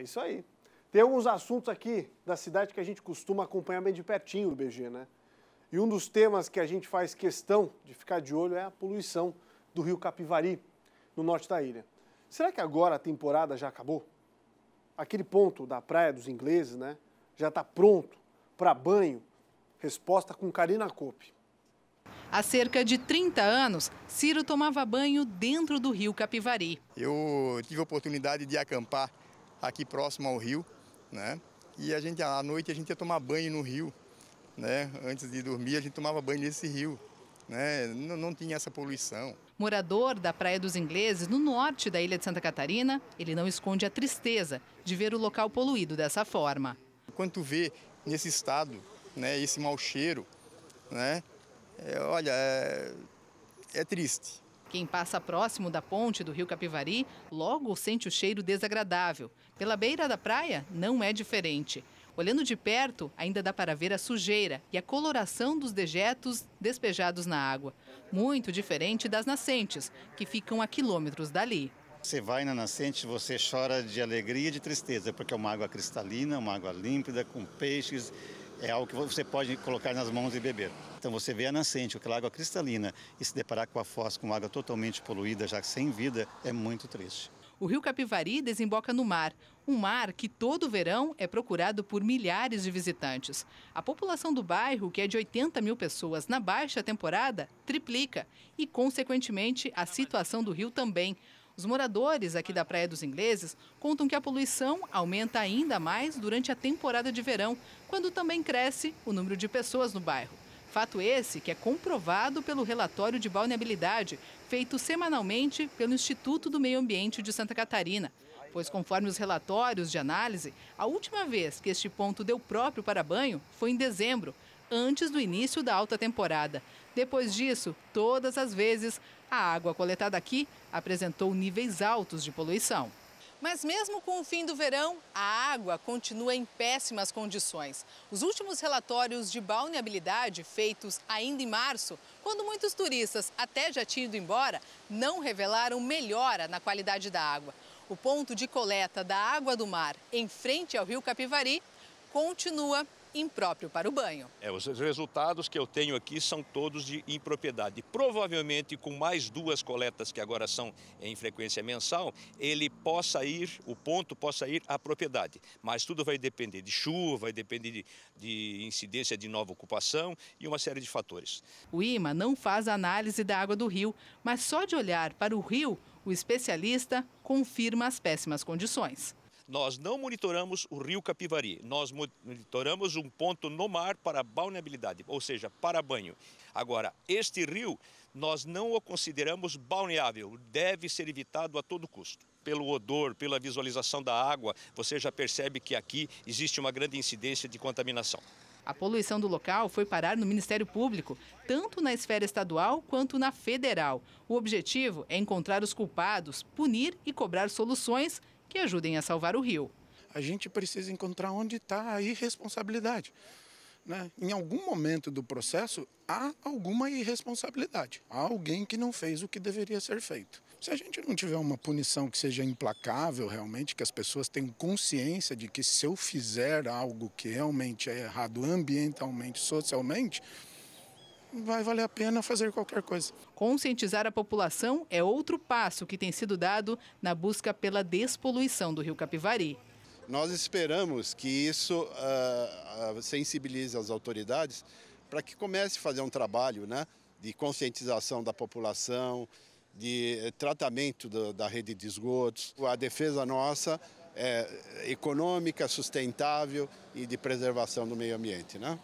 É isso aí. Tem alguns assuntos aqui da cidade que a gente costuma acompanhar bem de pertinho do BG, né? E um dos temas que a gente faz questão de ficar de olho é a poluição do rio Capivari, no norte da ilha. Será que agora a temporada já acabou? Aquele ponto da Praia dos Ingleses, né? Já está pronto para banho? Resposta com Karina Cope. Há cerca de 30 anos, Ciro tomava banho dentro do rio Capivari. Eu tive a oportunidade de acampar aqui próximo ao rio, né? E a gente à noite a gente ia tomar banho no rio, né? Antes de dormir a gente tomava banho nesse rio, né? Não, não tinha essa poluição. Morador da Praia dos Ingleses, no norte da ilha de Santa Catarina, ele não esconde a tristeza de ver o local poluído dessa forma. Quando tu vê nesse estado, né, esse mau cheiro, né? É, olha, é, é triste. Quem passa próximo da ponte do rio Capivari logo sente o cheiro desagradável. Pela beira da praia, não é diferente. Olhando de perto, ainda dá para ver a sujeira e a coloração dos dejetos despejados na água. Muito diferente das nascentes, que ficam a quilômetros dali. Você vai na nascente, você chora de alegria e de tristeza, porque é uma água cristalina, uma água límpida, com peixes, é algo que você pode colocar nas mãos e beber. Então você vê a nascente, aquela água cristalina, e se deparar com a foz, com água totalmente poluída, já sem vida, é muito triste. O rio Capivari desemboca no mar, um mar que todo verão é procurado por milhares de visitantes. A população do bairro, que é de 80 mil pessoas na baixa temporada, triplica e, consequentemente, a situação do rio também. Os moradores aqui da Praia dos Ingleses contam que a poluição aumenta ainda mais durante a temporada de verão, quando também cresce o número de pessoas no bairro. Fato esse que é comprovado pelo relatório de balneabilidade feito semanalmente pelo Instituto do Meio Ambiente de Santa Catarina. Pois, conforme os relatórios de análise, a última vez que este ponto deu próprio para banho foi em dezembro, antes do início da alta temporada. Depois disso, todas as vezes, a água coletada aqui apresentou níveis altos de poluição. Mas mesmo com o fim do verão, a água continua em péssimas condições. Os últimos relatórios de balneabilidade, feitos ainda em março, quando muitos turistas até já tinham ido embora, não revelaram melhora na qualidade da água. O ponto de coleta da água do mar em frente ao rio Capivari continua impróprio para o banho. É, os resultados que eu tenho aqui são todos de impropriedade. Provavelmente, com mais duas coletas que agora são em frequência mensal, ele possa ir, o ponto possa ir à propriedade. Mas tudo vai depender de chuva, vai depender de, de incidência de nova ocupação e uma série de fatores. O IMA não faz análise da água do rio, mas só de olhar para o rio, o especialista confirma as péssimas condições. Nós não monitoramos o rio Capivari, nós monitoramos um ponto no mar para balneabilidade, ou seja, para banho. Agora, este rio nós não o consideramos balneável, deve ser evitado a todo custo. Pelo odor, pela visualização da água, você já percebe que aqui existe uma grande incidência de contaminação. A poluição do local foi parar no Ministério Público, tanto na esfera estadual quanto na federal. O objetivo é encontrar os culpados, punir e cobrar soluções que ajudem a salvar o rio. A gente precisa encontrar onde está a irresponsabilidade. Né? Em algum momento do processo, há alguma irresponsabilidade. Há alguém que não fez o que deveria ser feito. Se a gente não tiver uma punição que seja implacável, realmente, que as pessoas tenham consciência de que se eu fizer algo que realmente é errado ambientalmente, socialmente, vai valer a pena fazer qualquer coisa. Conscientizar a população é outro passo que tem sido dado na busca pela despoluição do rio Capivari. Nós esperamos que isso uh, sensibilize as autoridades para que comece a fazer um trabalho né, de conscientização da população, de tratamento do, da rede de esgotos. A defesa nossa é econômica, sustentável e de preservação do meio ambiente. Né?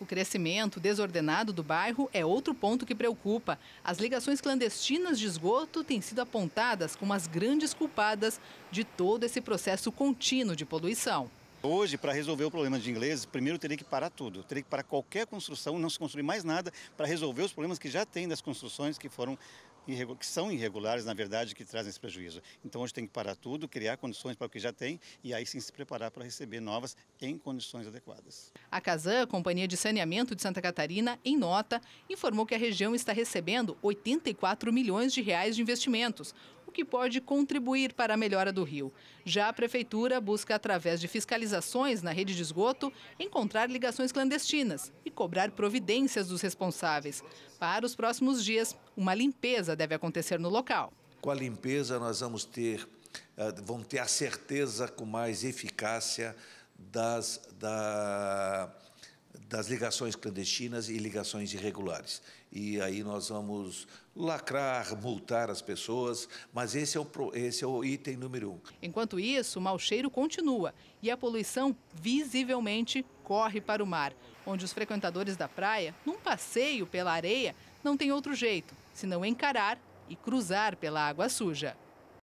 O crescimento desordenado do bairro é outro ponto que preocupa. As ligações clandestinas de esgoto têm sido apontadas como as grandes culpadas de todo esse processo contínuo de poluição. Hoje, para resolver o problema de ingleses, primeiro teria que parar tudo, teria que parar qualquer construção, não se construir mais nada para resolver os problemas que já tem das construções que foram que são irregulares, na verdade, que trazem esse prejuízo. Então, hoje tem que parar tudo, criar condições para o que já tem e aí sim se preparar para receber novas em condições adequadas. A Casan, Companhia de Saneamento de Santa Catarina, em nota, informou que a região está recebendo 84 milhões de reais de investimentos, o que pode contribuir para a melhora do rio. Já a prefeitura busca, através de fiscalizações na rede de esgoto, encontrar ligações clandestinas e cobrar providências dos responsáveis. Para os próximos dias, uma limpeza deve acontecer no local. Com a limpeza, nós vamos ter, eh, vamos ter a certeza com mais eficácia das, da, das ligações clandestinas e ligações irregulares. E aí nós vamos lacrar, multar as pessoas, mas esse é o, esse é o item número um. Enquanto isso, o mau cheiro continua e a poluição visivelmente corre para o mar, onde os frequentadores da praia, num passeio pela areia, não tem outro jeito, senão encarar e cruzar pela água suja.